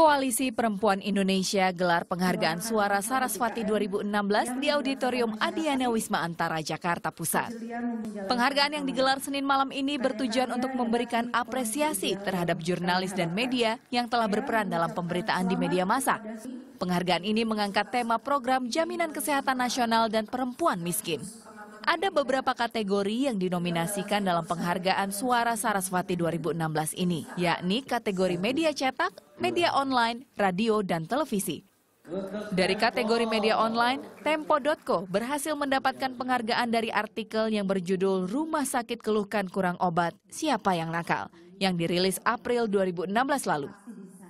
Koalisi Perempuan Indonesia gelar penghargaan suara Saraswati 2016 di Auditorium Adiana Wisma Antara, Jakarta Pusat. Penghargaan yang digelar Senin malam ini bertujuan untuk memberikan apresiasi terhadap jurnalis dan media yang telah berperan dalam pemberitaan di media massa. Penghargaan ini mengangkat tema program Jaminan Kesehatan Nasional dan Perempuan Miskin. Ada beberapa kategori yang dinominasikan dalam penghargaan Suara Saraswati 2016 ini, yakni kategori media cetak, media online, radio, dan televisi. Dari kategori media online, Tempo.co berhasil mendapatkan penghargaan dari artikel yang berjudul Rumah Sakit Keluhkan Kurang Obat, Siapa Yang Nakal, yang dirilis April 2016 lalu.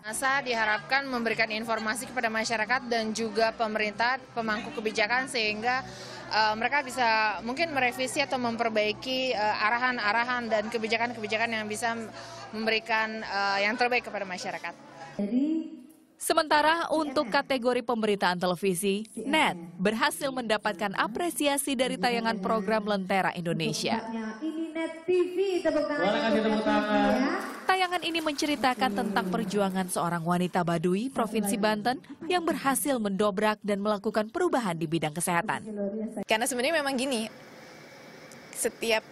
NASA diharapkan memberikan informasi kepada masyarakat dan juga pemerintah pemangku kebijakan sehingga uh, mereka bisa mungkin merevisi atau memperbaiki eh, arahan-arahan uh, dan kebijakan-kebijakan yang bisa memberikan uh, yang terbaik kepada masyarakat. Sementara untuk iya. kategori pemberitaan televisi, iya. NET berhasil mendapatkan apresiasi dari tayangan program Lentera Indonesia. Net TV tepuk tangan. Boleh kasih tepuk tangan. Ya. Tayangan ini menceritakan tentang perjuangan seorang wanita badui Provinsi Banten, yang berhasil mendobrak dan melakukan perubahan di bidang kesehatan. Karena sebenarnya memang gini, setiap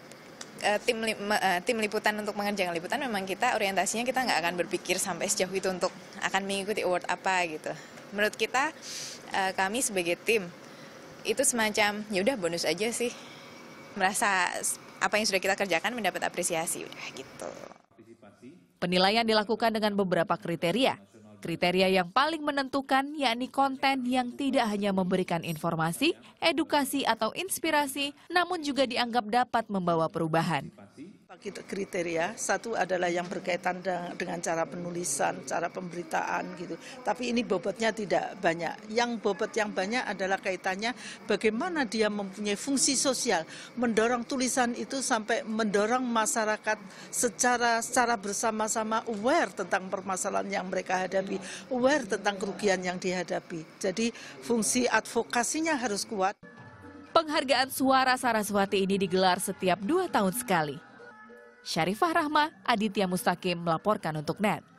uh, tim li, uh, tim liputan untuk mengerjakan liputan memang kita orientasinya kita nggak akan berpikir sampai sejauh itu untuk akan mengikuti award apa gitu. Menurut kita uh, kami sebagai tim itu semacam ya udah bonus aja sih merasa apa yang sudah kita kerjakan mendapat apresiasi udah gitu. Penilaian dilakukan dengan beberapa kriteria. Kriteria yang paling menentukan yakni konten yang tidak hanya memberikan informasi, edukasi atau inspirasi, namun juga dianggap dapat membawa perubahan kriteria. Satu adalah yang berkaitan dengan cara penulisan, cara pemberitaan gitu. Tapi ini bobotnya tidak banyak. Yang bobot yang banyak adalah kaitannya bagaimana dia mempunyai fungsi sosial, mendorong tulisan itu sampai mendorong masyarakat secara secara bersama-sama aware tentang permasalahan yang mereka hadapi, aware tentang kerugian yang dihadapi. Jadi fungsi advokasinya harus kuat. Penghargaan suara Saraswati ini digelar setiap dua tahun sekali. Syarifah Rahma, Aditya Mustakim melaporkan untuk NET.